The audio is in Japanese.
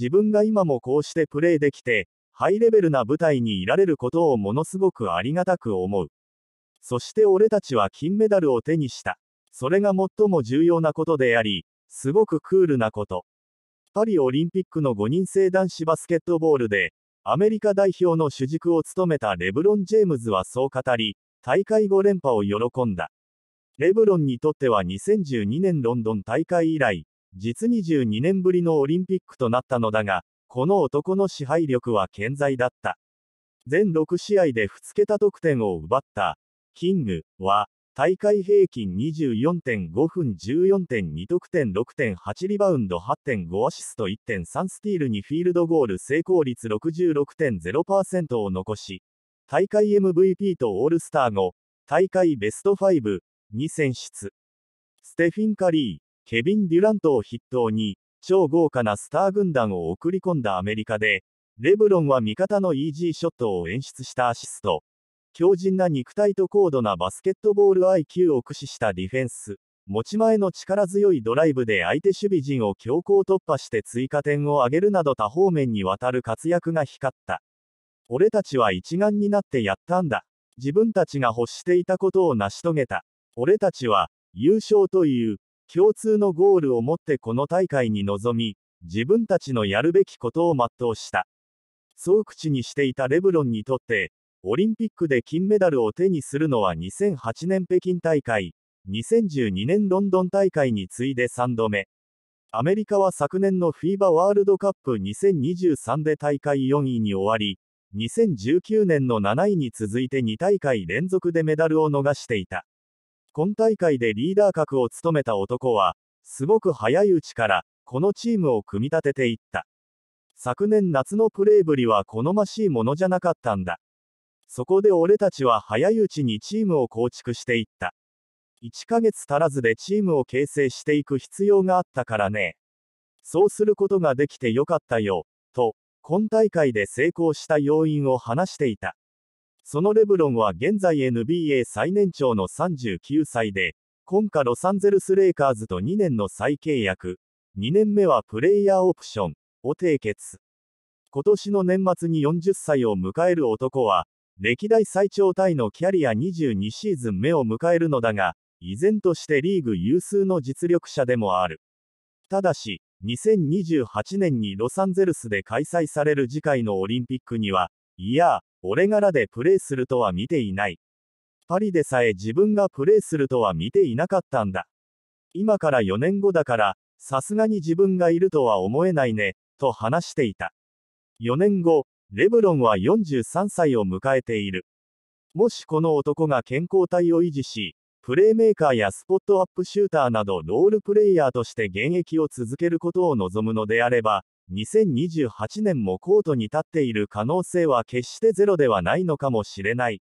自分が今もこうしてプレーできて、ハイレベルな舞台にいられることをものすごくありがたく思う。そして俺たちは金メダルを手にした。それが最も重要なことであり、すごくクールなこと。パリオリンピックの5人制男子バスケットボールで、アメリカ代表の主軸を務めたレブロン・ジェームズはそう語り、大会5連覇を喜んだ。レブロンにとっては2012年ロンドン大会以来、実に2年ぶりのオリンピックとなったのだが、この男の支配力は健在だった。全6試合で2桁得点を奪った、キングは、大会平均24.5分14.2得点6.8リバウンド8.5アシスト1.3スティールにフィールドゴール成功率66.0%を残し、大会 MVP とオールスター後、大会ベスト5に選出。ステフィン・カリー、ケビン・デュラントを筆頭に、超豪華なスター軍団を送り込んだアメリカで、レブロンは味方のイージーショットを演出したアシスト。強靭な肉体と高度なバスケットボール IQ を駆使したディフェンス。持ち前の力強いドライブで相手守備陣を強行突破して追加点を挙げるなど多方面にわたる活躍が光った。俺たちは一丸になってやったんだ。自分たちが欲していたことを成し遂げた。俺たちは、優勝という、共通のゴールを持ってこの大会に臨み、自分たちのやるべきことを全うした。そう口にしていたレブロンにとって、オリンピックで金メダルを手にするのは2008年北京大会、2012年ロンドン大会に次いで3度目。アメリカは昨年の FIBA ワールドカップ2023で大会4位に終わり、2019年の7位に続いて2大会連続でメダルを逃していた。今大会でリーダー格を務めた男は、すごく早いうちから、このチームを組み立てていった。昨年夏のプレーぶりは好ましいものじゃなかったんだ。そこで俺たちは早いうちにチームを構築していった。1ヶ月足らずでチームを形成していく必要があったからね。そうすることができてよかったよ、と、今大会で成功した要因を話していた。そのレブロンは現在 NBA 最年長の39歳で、今夏ロサンゼルスレイカーズと2年の再契約、2年目はプレイヤーオプションを締結。今年の年末に40歳を迎える男は、歴代最長タイのキャリア22シーズン目を迎えるのだが、依然としてリーグ有数の実力者でもある。ただし、2028年にロサンゼルスで開催される次回のオリンピックには、いや、ー、俺柄でプレーするとは見ていない。パリでさえ自分がプレーするとは見ていなかったんだ。今から4年後だから、さすがに自分がいるとは思えないね、と話していた。4年後、レブロンは43歳を迎えている。もしこの男が健康体を維持し、プレーメーカーやスポットアップシューターなどロールプレイヤーとして現役を続けることを望むのであれば、2028年もコートに立っている可能性は決してゼロではないのかもしれない。